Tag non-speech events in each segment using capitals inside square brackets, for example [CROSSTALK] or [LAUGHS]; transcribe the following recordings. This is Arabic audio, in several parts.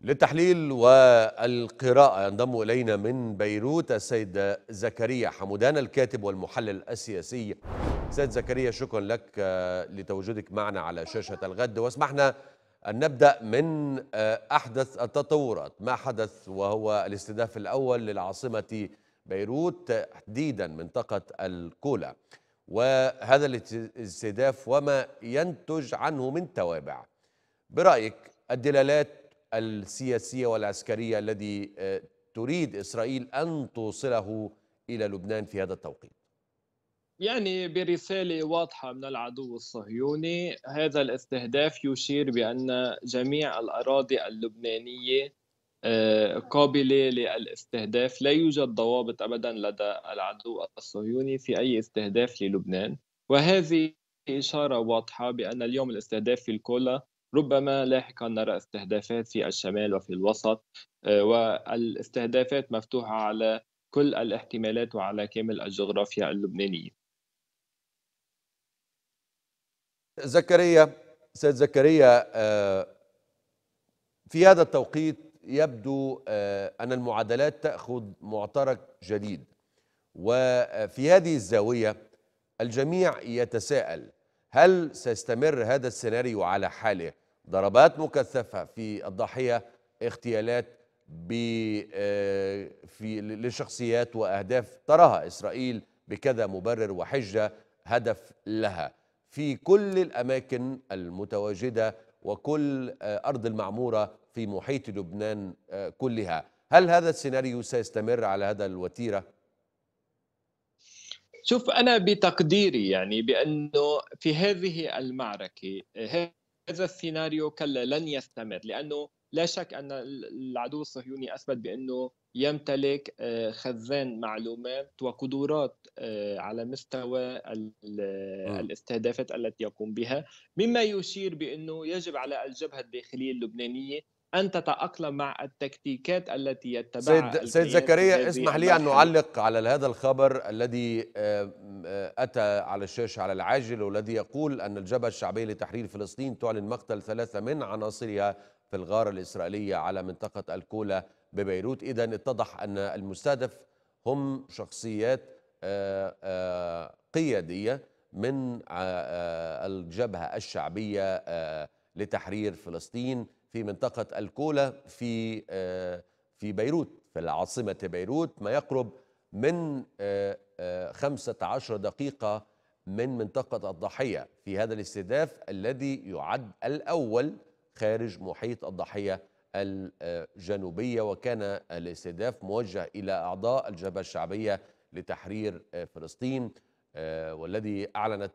للتحليل والقراءة ينضم إلينا من بيروت السيد زكريا حمودان الكاتب والمحلل السياسي سيد زكريا شكرا لك آه، لتواجدك معنا على شاشة الغد واسمحنا أن نبدأ من آه، أحدث التطورات ما حدث وهو الاستهداف الأول للعاصمة بيروت تحديدا منطقة الكولا وهذا الاستهداف وما ينتج عنه من توابع برأيك الدلالات السياسية والعسكرية الذي آه، تريد إسرائيل أن توصله إلى لبنان في هذا التوقيت يعني برسالة واضحة من العدو الصهيوني هذا الاستهداف يشير بأن جميع الأراضي اللبنانية آه، قابلة للاستهداف لا يوجد ضوابط أبدا لدى العدو الصهيوني في أي استهداف للبنان وهذه إشارة واضحة بأن اليوم الاستهداف في الكولا ربما لاحقا نرى استهدافات في الشمال وفي الوسط آه، والاستهدافات مفتوحة على كل الاحتمالات وعلى كامل الجغرافيا اللبنانية زكريا سيد زكريا آه، في هذا التوقيت يبدو آه، أن المعادلات تأخذ معترك جديد وفي هذه الزاوية الجميع يتساءل هل سيستمر هذا السيناريو على حاله ضربات مكثفة في الضاحية اغتيالات آه، في لشخصيات وأهداف تراها إسرائيل بكذا مبرر وحجة هدف لها في كل الأماكن المتواجدة وكل آه، أرض المعمورة في محيط لبنان آه، كلها هل هذا السيناريو سيستمر على هذا الوتيرة؟ شوف انا بتقديري يعني بانه في هذه المعركه هذا السيناريو كلا لن يستمر لانه لا شك ان العدو الصهيوني اثبت بانه يمتلك آه، خزان معلومات وقدرات آه، على مستوى الاستهدافات التي يقوم بها مما يشير بانه يجب على الجبهه الداخليه اللبنانيه ان تتاقلم مع التكتيكات التي يتبعها سيد, سيد زكريا اسمح لي ان نعلق على هذا الخبر الذي اتى على الشاشه على العاجل والذي يقول ان الجبهه الشعبيه لتحرير فلسطين تعلن مقتل ثلاثه من عناصرها في الغاره الاسرائيليه على منطقه الكولا ببيروت اذا اتضح ان المستهدف هم شخصيات قياديه من الجبهه الشعبيه لتحرير فلسطين في منطقة الكولا في آه، في بيروت في العاصمة بيروت ما يقرب من 15 آه، آه، دقيقة من منطقة الضحية في هذا الاستهداف الذي يعد الأول خارج محيط الضحية الجنوبية وكان الاستهداف موجه إلى أعضاء الجبهة الشعبية لتحرير فلسطين والذي أعلنت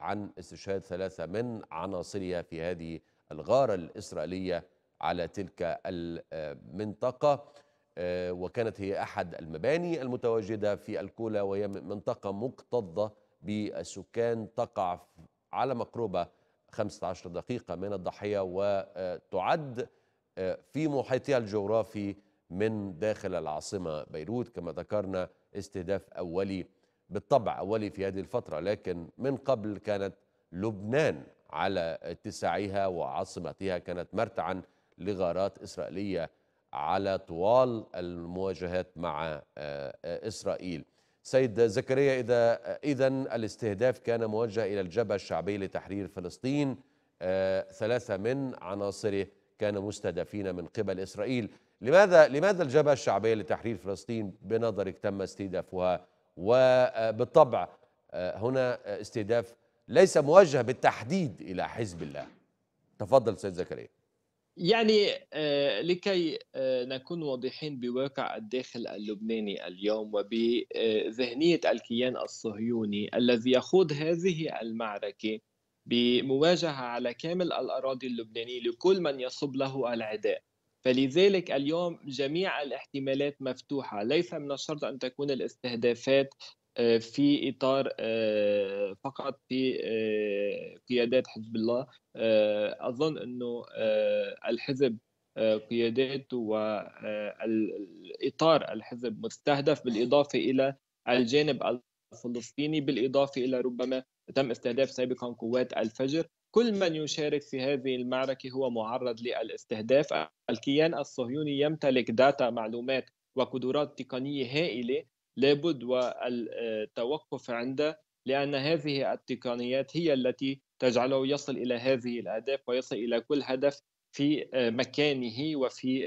عن استشهاد ثلاثة من عناصرها في هذه الغارة الإسرائيلية على تلك المنطقة آه، وكانت هي أحد المباني المتواجدة في الكولا وهي منطقة مكتظة بالسكان تقع على مقربة 15 دقيقة من الضحية وتعد آه، في محيطها الجغرافي من داخل العاصمة بيروت كما ذكرنا استهداف أولي بالطبع أولي في هذه الفترة لكن من قبل كانت لبنان على اتساعها وعاصمتها كانت مرتعا لغارات إسرائيلية على طوال المواجهات مع آه، آه، إسرائيل سيد زكريا إذا إذا الاستهداف كان موجه إلى الجبهة الشعبية لتحرير فلسطين آه، ثلاثة من عناصره كانوا مستهدفين من قبل إسرائيل لماذا لماذا الجبهة الشعبية لتحرير فلسطين بنظرك تم استهدافها وبالطبع هنا استهداف ليس موجه بالتحديد الى حزب الله تفضل سيد زكريا يعني آه، لكي آه، نكون واضحين بواقع الداخل اللبناني اليوم وبذهنيه الكيان الصهيوني الذي يخوض هذه المعركه بمواجهه على كامل الاراضي اللبنانيه لكل من يصب له العداء فلذلك اليوم جميع الاحتمالات مفتوحه ليس من الشرط ان تكون الاستهدافات آه، في اطار آه، فقط في آه، قيادات حزب الله اظن انه الحزب قياداته والاطار الحزب مستهدف بالاضافه الى الجانب الفلسطيني بالاضافه الى ربما تم استهداف سابقا قوات الفجر كل من يشارك في هذه المعركه هو معرض للاستهداف الكيان الصهيوني يمتلك داتا معلومات وقدرات تقنيه هائله لابد والتوقف عنده لأن هذه التقنيات هي التي تجعله يصل إلى هذه الأهداف ويصل إلى كل هدف في مكانه وفي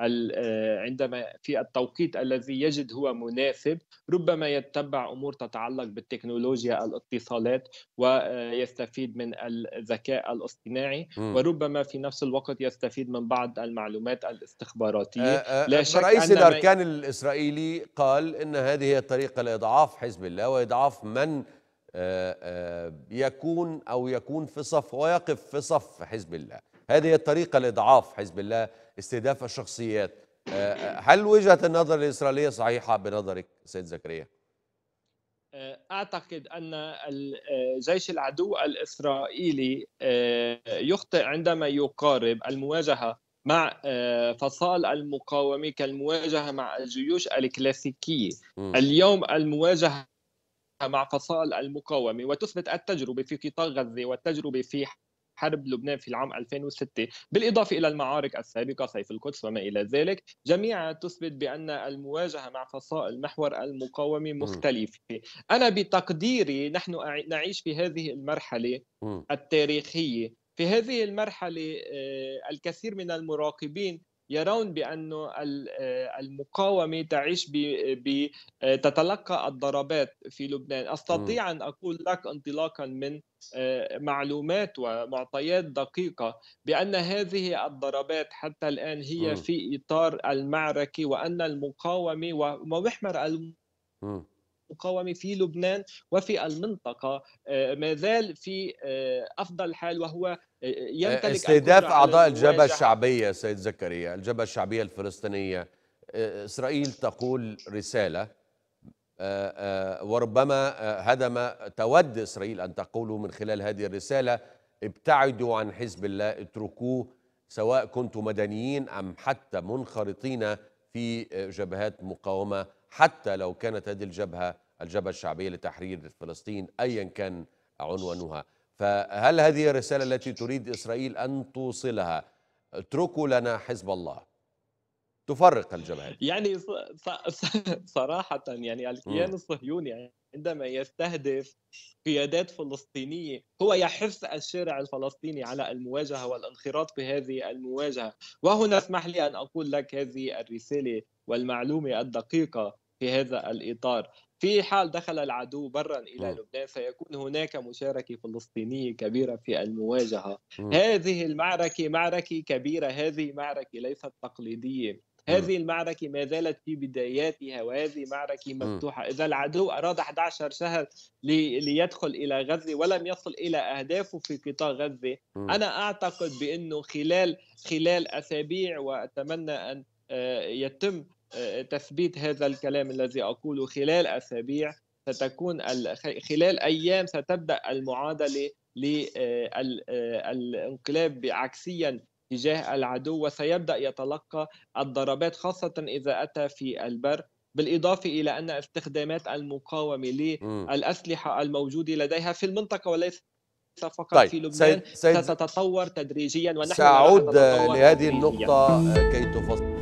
آه، عندما في التوقيت الذي يجد هو مناسب ربما يتبع امور تتعلق بالتكنولوجيا الاتصالات ويستفيد آه، من الذكاء الاصطناعي وربما في نفس الوقت يستفيد من بعض المعلومات الاستخباراتيه أه أه لا شك رئيس أن الاركان ما... الاسرائيلي قال ان هذه هي الطريقه لاضعاف حزب الله واضعاف من آه، يكون او يكون في صف ويقف في صف حزب الله هذه الطريقه لاضعاف حزب الله استهداف الشخصيات آه، آه، هل وجهه النظر الاسرائيليه صحيحه بنظرك سيد زكريا؟ آه، اعتقد ان جيش العدو الاسرائيلي يخطئ عندما يقارب المواجهه مع فصائل المقاومه كالمواجهه مع الجيوش الكلاسيكيه اليوم المواجهه مع فصائل المقاومه وتثبت التجربه في قطاع غزه والتجربه في حرب لبنان في العام 2006 بالإضافة إلى المعارك السابقة سيف القدس وما إلى ذلك جميعها تثبت بأن المواجهة مع فصائل محور المقاومة مختلفة أنا بتقديري نحن نعيش في هذه المرحلة التاريخية في هذه المرحلة آه، الكثير من المراقبين يرون بأن آه، المقاومة تعيش تتلقى الضربات في لبنان أستطيع أن أقول لك انطلاقا من آه، معلومات ومعطيات دقيقة بأن هذه الضربات حتى الآن هي في إطار المعركة وأن المقاومة ومحمر الم... المقاومه في لبنان وفي المنطقه آه، ما زال في آه، افضل حال وهو آه، يمتلك استهداف اعضاء الجبهه الشعبيه سيد زكريا الجبهه الشعبيه الفلسطينيه اسرائيل تقول رساله وربما هذا ما تود إسرائيل أن تقوله من خلال هذه الرسالة ابتعدوا عن حزب الله اتركوه سواء كنتم مدنيين أم حتى منخرطين في جبهات مقاومة حتى لو كانت هذه الجبهة الجبهة الشعبية لتحرير فلسطين أيا كان عنوانها فهل هذه الرسالة التي تريد إسرائيل أن توصلها اتركوا لنا حزب الله تفرق الجبهات يعني [LAUGHS] صراحة يعني الكيان الصهيوني عندما يستهدف قيادات فلسطينية هو يحث الشارع الفلسطيني على المواجهة والانخراط بهذه المواجهة وهنا اسمح لي أن أقول لك هذه الرسالة والمعلومة الدقيقة في هذا الإطار في حال دخل العدو برا الى م. نعم. لبنان سيكون هناك مشاركه فلسطينيه كبيره في المواجهه م. نعم. هذه المعركه معركه كبيره هذه معركه ليست تقليديه نعم. هذه المعركة ما زالت في بداياتها وهذه معركة مفتوحة إذا العدو أراد 11 شهر لي ليدخل إلى غزة ولم يصل إلى أهدافه في قطاع غزة أنا أعتقد بأنه خلال خلال أسابيع وأتمنى أن آه، يتم تثبيت هذا الكلام الذي أقوله خلال أسابيع ستكون خلال أيام ستبدأ المعادلة للانقلاب آه، آه، عكسيا تجاه العدو وسيبدأ يتلقى الضربات خاصة إذا أتى في البر بالإضافة إلى أن استخدامات المقاومة للأسلحة الموجودة لديها في المنطقة وليس فقط طيب. في لبنان سيد... سيد... ستتطور تدريجيا ونحن سأعود لهذه تدريجياً. النقطة آه، كي تفصل